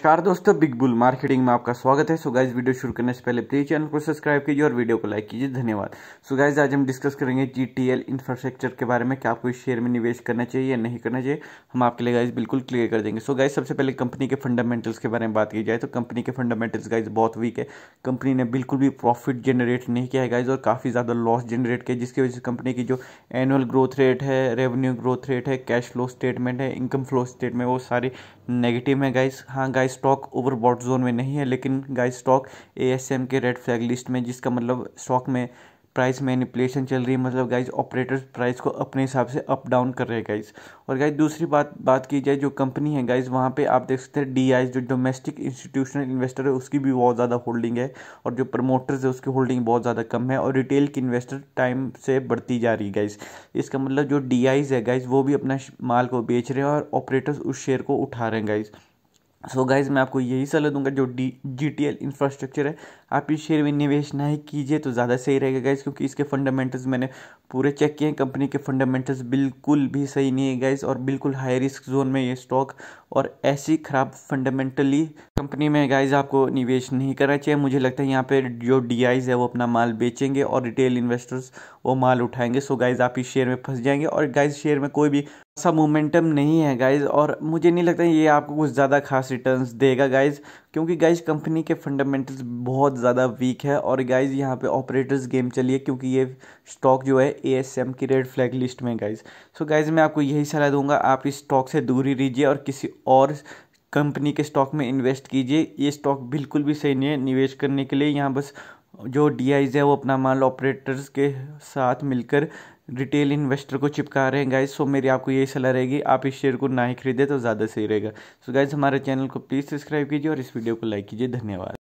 नमस्कार दोस्तों big bull marketing में आपका स्वागत है सो गाइज वीडियो शुरू करने से पहले प्लीज चैनल को सब्सक्राइब कीजिए और वीडियो को लाइक कीजिए धन्यवाद सो गाइज आज हम डिस्कस करेंगे जी टी एल इंफ्रास्ट्रक्चर के बारे में क्या आपको इस शेयर में निवेश करना चाहिए या नहीं करना चाहिए हम आपके लिए गाइज बिल्कुल क्लियर कर देंगे सो गाइज सबसे पहले कंपनी के फंडामेंटल्स के बारे में बात की जाए तो कंपनी के फंडामेंटल्स गाइज बहुत वीक है कंपनी ने बिल्कुल भी प्रॉफिट जनरेट नहीं किया है गाइज और काफ़ी ज़्यादा लॉस जनरेट किया जिसकी वजह से कंपनी की जो एनुअल ग्रोथ रेट है रेवेन्यू ग्रोथ रेट है कैश फ्लो स्टेटमेंट है इनकम फ्लो स्टेटमेंट वो सारी नेगेटिव है गाइज हाँ गाइज स्टॉक ओवरबॉट जोन में नहीं है लेकिन guys stock M K red flag list में जिसका मतलब स्टॉक में प्राइस मैनिपुलेशन चल रही है मतलब गाइज ऑपरेटर्स प्राइस को अपने हिसाब से अप डाउन कर रहे हैं गाइज और गाइज दूसरी बात बात की जाए जो कंपनी है गाइज वहाँ पे आप देख सकते हैं डी जो डोमेस्टिक इंस्टीट्यूशनल इन्वेस्टर है उसकी भी बहुत ज़्यादा होल्डिंग है और जो प्रमोटर्स है उसकी होल्डिंग बहुत ज़्यादा कम है और रिटेल की इन्वेस्टर टाइम से बढ़ती जा रही है गाइज इसका मतलब जो डी है गाइज वो भी अपना माल को बेच रहे हैं और ऑपरेटर्स उस शेयर को उठा रहे हैं गाइज़ सो so गाइज मैं आपको यही सलाह दूंगा जो D G T L infrastructure है आप इस शेयर में निवेश ना ही कीजिए तो ज़्यादा सही रहेगा गाइज क्योंकि इसके फंडामेंटल्स मैंने पूरे चेक किए हैं कंपनी के फंडामेंटल्स बिल्कुल भी सही नहीं है गाइज और बिल्कुल हाई रिस्क जोन में ये स्टॉक और ऐसी ख़राब फंडामेंटली कंपनी में गाइज आपको निवेश नहीं करना चाहिए मुझे लगता है यहाँ पर जो डी आईज है वो अपना माल बेचेंगे और रिटेल इन्वेस्टर्स वो माल उठाएंगे सो गाइज आप इस शेयर में फंस जाएंगे और गाइज शेयर में कोई भी सा मोमेंटम नहीं है गाइज और मुझे नहीं लगता ये आपको कुछ ज़्यादा खास रिटर्न्स देगा गाइज क्योंकि गाइज कंपनी के फंडामेंटल्स बहुत ज़्यादा वीक है और गाइज यहाँ पे ऑपरेटर्स गेम चलिए क्योंकि ये स्टॉक जो है ए एस एम की रेड फ्लैग लिस्ट में गाइज सो गाइज मैं आपको यही सलाह दूंगा आप इस स्टॉक से दूरी लीजिए और किसी और कंपनी के स्टॉक में इन्वेस्ट कीजिए ये स्टॉक बिल्कुल भी सही नहीं है निवेश करने के लिए यहाँ बस जो डी आईज है वो अपना माल ऑपरेटर्स के साथ मिलकर रिटेल इन्वेस्टर को चिपका रहे हैं गाइज सो मेरी आपको यही सलाह रहेगी आप इस शेयर को ना ही खरीदें तो ज़्यादा सही रहेगा सो गाइज हमारे चैनल को प्लीज़ सब्सक्राइब कीजिए और इस वीडियो को लाइक कीजिए धन्यवाद